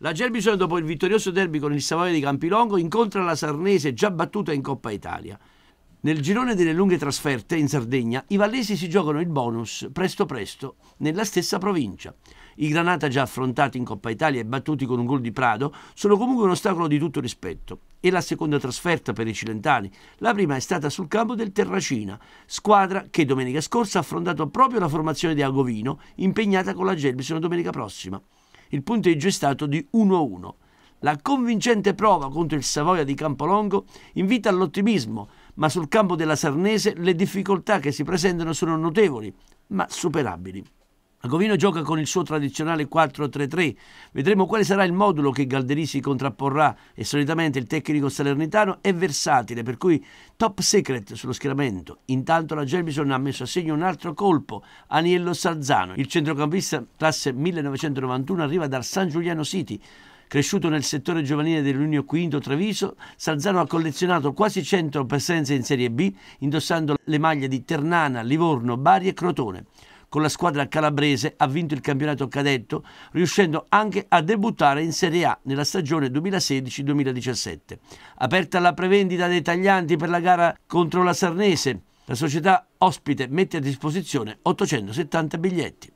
La Gerbison, dopo il vittorioso derby con il Savoia di Campilongo, incontra la Sarnese già battuta in Coppa Italia. Nel girone delle lunghe trasferte in Sardegna, i vallesi si giocano il bonus presto presto nella stessa provincia. I Granata già affrontati in Coppa Italia e battuti con un gol di Prado sono comunque un ostacolo di tutto rispetto. E la seconda trasferta per i cilentani. La prima è stata sul campo del Terracina, squadra che domenica scorsa ha affrontato proprio la formazione di Agovino, impegnata con la Gelbison domenica prossima il punteggio è stato di 1-1. La convincente prova contro il Savoia di Campolongo invita all'ottimismo, ma sul campo della Sarnese le difficoltà che si presentano sono notevoli, ma superabili. Govino gioca con il suo tradizionale 4-3-3. Vedremo quale sarà il modulo che Galderisi contrapporrà e solitamente il tecnico salernitano è versatile, per cui top secret sullo schieramento. Intanto la Gelbison ha messo a segno un altro colpo, Aniello Salzano. Il centrocampista classe 1991 arriva dal San Giuliano City. Cresciuto nel settore giovanile dell'Unio Quinto Treviso, Salzano ha collezionato quasi 100 presenze in Serie B, indossando le maglie di Ternana, Livorno, Bari e Crotone con la squadra calabrese ha vinto il campionato cadetto, riuscendo anche a debuttare in Serie A nella stagione 2016-2017. Aperta la prevendita dei taglianti per la gara contro la Sarnese, la società ospite mette a disposizione 870 biglietti.